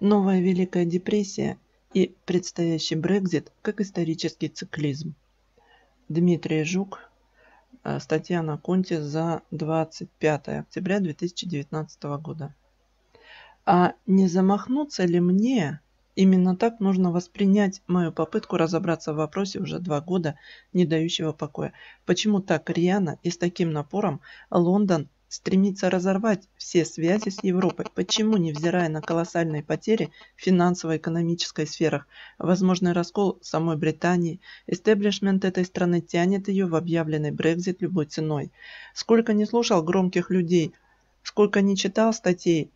новая Великая депрессия и предстоящий Брекзит как исторический циклизм. Дмитрий Жук, э, статья на Конте за 25 октября 2019 года. А не замахнуться ли мне? Именно так нужно воспринять мою попытку разобраться в вопросе уже два года, не дающего покоя. Почему так рьяно и с таким напором Лондон стремится разорвать все связи с Европой, почему, невзирая на колоссальные потери в финансово-экономической сферах, возможный раскол самой Британии, истеблишмент этой страны тянет ее в объявленный Брекзит любой ценой. Сколько не слушал громких людей, сколько не читал статей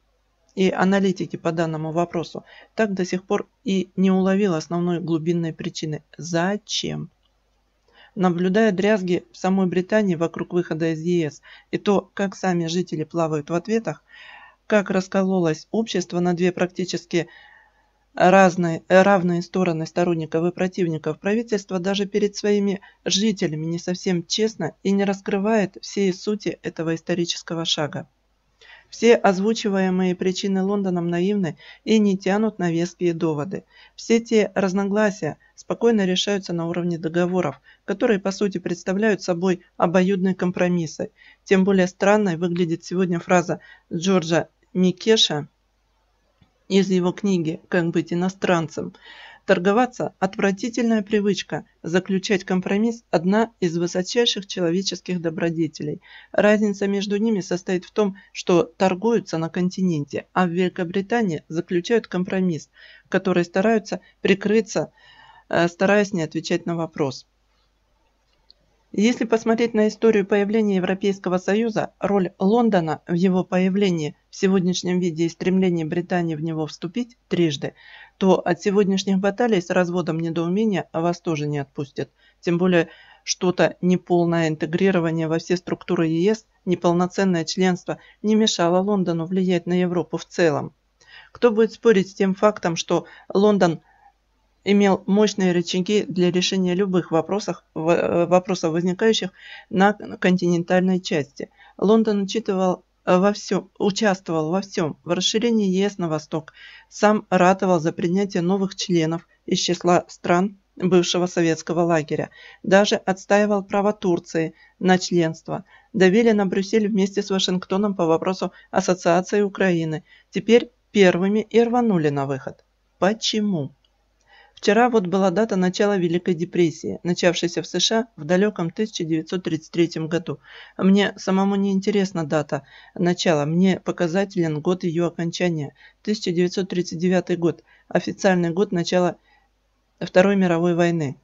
и аналитики по данному вопросу, так до сих пор и не уловил основной глубинной причины – зачем? Наблюдая дрязги в самой Британии вокруг выхода из ЕС и то, как сами жители плавают в ответах, как раскололось общество на две практически разные, равные стороны сторонников и противников, правительство даже перед своими жителями не совсем честно и не раскрывает всей сути этого исторического шага. Все озвучиваемые причины Лондоном наивны и не тянут на веские доводы. Все те разногласия спокойно решаются на уровне договоров, которые по сути представляют собой обоюдные компромиссы. Тем более странной выглядит сегодня фраза Джорджа Микеша из его книги «Как быть иностранцем», Торговаться – отвратительная привычка, заключать компромисс – одна из высочайших человеческих добродетелей. Разница между ними состоит в том, что торгуются на континенте, а в Великобритании заключают компромисс, который стараются прикрыться, э, стараясь не отвечать на вопрос. Если посмотреть на историю появления Европейского Союза, роль Лондона в его появлении в сегодняшнем виде и стремление Британии в него вступить трижды, то от сегодняшних баталий с разводом недоумения вас тоже не отпустят. Тем более что-то неполное интегрирование во все структуры ЕС, неполноценное членство не мешало Лондону влиять на Европу в целом. Кто будет спорить с тем фактом, что Лондон – имел мощные рычаги для решения любых вопросов, э, вопросов возникающих на континентальной части. Лондон учитывал э, во всем, участвовал во всем, в расширении ЕС на восток, сам ратовал за принятие новых членов из числа стран бывшего советского лагеря, даже отстаивал право Турции на членство, давили на Брюссель вместе с Вашингтоном по вопросу ассоциации Украины, теперь первыми и рванули на выход. Почему? Вчера вот была дата начала Великой депрессии, начавшейся в США в далеком 1933 году. Мне самому не интересна дата начала, мне показателен год ее окончания. 1939 год, официальный год начала Второй мировой войны.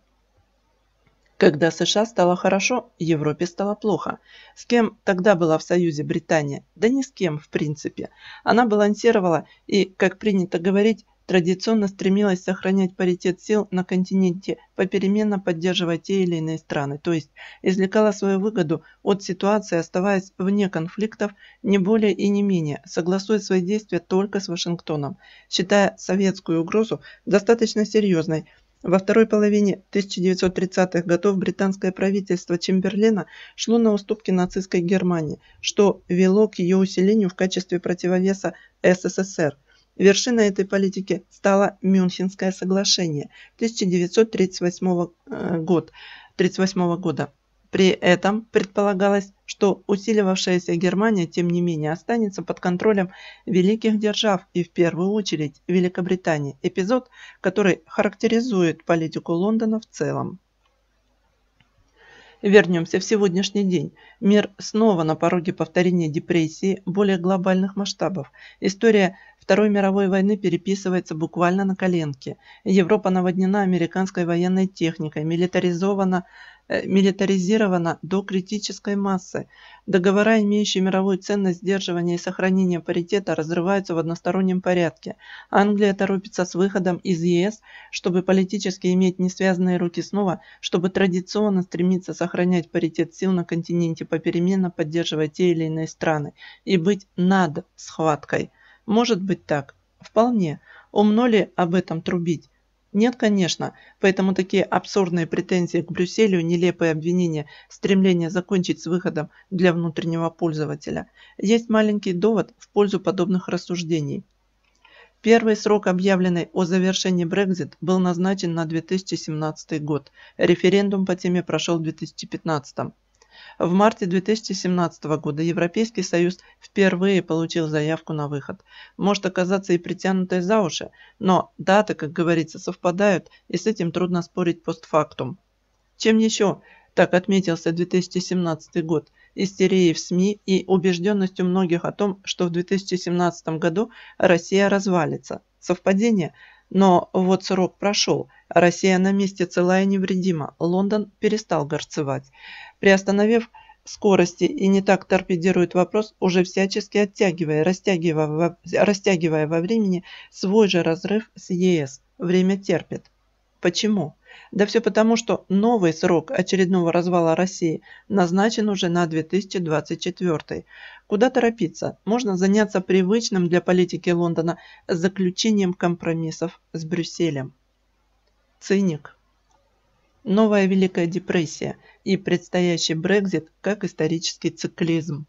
Когда США стало хорошо, Европе стало плохо. С кем тогда была в Союзе Британия? Да ни с кем, в принципе. Она балансировала и, как принято говорить, традиционно стремилась сохранять паритет сил на континенте, попеременно поддерживая те или иные страны, то есть извлекала свою выгоду от ситуации, оставаясь вне конфликтов не более и не менее, согласуя свои действия только с Вашингтоном, считая советскую угрозу достаточно серьезной, во второй половине 1930-х годов британское правительство Чемберлена шло на уступки нацистской Германии, что вело к ее усилению в качестве противовеса СССР – Вершиной этой политики стало Мюнхенское соглашение 1938 э, год, 38 года. При этом предполагалось, что усиливавшаяся Германия, тем не менее, останется под контролем великих держав и в первую очередь Великобритании. Эпизод, который характеризует политику Лондона в целом. Вернемся в сегодняшний день. Мир снова на пороге повторения депрессии более глобальных масштабов. История Второй мировой войны переписывается буквально на коленке. Европа наводнена американской военной техникой, милитаризована, э, милитаризирована до критической массы. Договора, имеющие мировую ценность сдерживания и сохранения паритета, разрываются в одностороннем порядке. Англия торопится с выходом из ЕС, чтобы политически иметь несвязанные руки снова, чтобы традиционно стремиться сохранять паритет сил на континенте, попеременно поддерживать те или иные страны и быть над схваткой – может быть так. Вполне. Умно ли об этом трубить? Нет, конечно, поэтому такие абсурдные претензии к Брюсселю, нелепые обвинения, стремление закончить с выходом для внутреннего пользователя. Есть маленький довод в пользу подобных рассуждений. Первый срок, объявленный о завершении Brexit, был назначен на 2017 год. Референдум по теме прошел в 2015. В марте 2017 года Европейский Союз впервые получил заявку на выход. Может оказаться и притянутой за уши, но даты, как говорится, совпадают, и с этим трудно спорить постфактум. Чем еще так отметился 2017 год истерией в СМИ и убежденностью многих о том, что в 2017 году Россия развалится. Совпадение? Но вот срок прошел – Россия на месте целая и невредима. Лондон перестал горцевать, приостановив скорости и не так торпедирует вопрос, уже всячески оттягивая, растягивая во, растягивая во времени свой же разрыв с ЕС. Время терпит. Почему? Да все потому, что новый срок очередного развала России назначен уже на 2024. Куда торопиться? Можно заняться привычным для политики Лондона заключением компромиссов с Брюсселем. Циник. Новая Великая депрессия и предстоящий Брекзит как исторический циклизм.